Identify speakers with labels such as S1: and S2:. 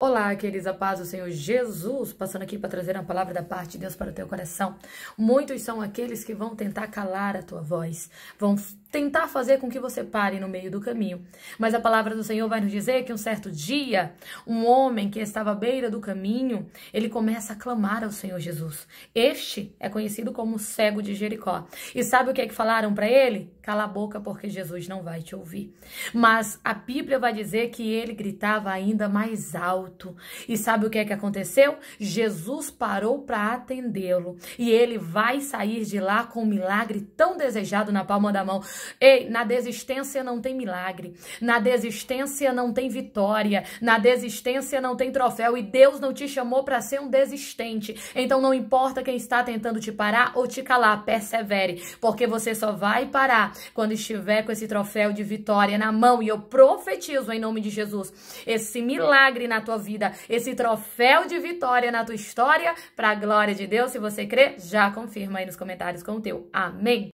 S1: Olá, queridos, a paz do Senhor Jesus, passando aqui para trazer uma palavra da parte de Deus para o teu coração. Muitos são aqueles que vão tentar calar a tua voz, vão tentar fazer com que você pare no meio do caminho. Mas a palavra do Senhor vai nos dizer que um certo dia, um homem que estava à beira do caminho, ele começa a clamar ao Senhor Jesus. Este é conhecido como cego de Jericó. E sabe o que é que falaram para ele? Cala a boca porque Jesus não vai te ouvir. Mas a Bíblia vai dizer que ele gritava ainda mais alto. E sabe o que é que aconteceu? Jesus parou para atendê-lo. E ele vai sair de lá com o um milagre tão desejado na palma da mão. Ei, na desistência não tem milagre. Na desistência não tem vitória. Na desistência não tem troféu. E Deus não te chamou para ser um desistente. Então não importa quem está tentando te parar ou te calar, persevere. Porque você só vai parar quando estiver com esse troféu de vitória na mão, e eu profetizo em nome de Jesus esse milagre na tua vida, esse troféu de vitória na tua história, para a glória de Deus. Se você crê, já confirma aí nos comentários com o teu. Amém.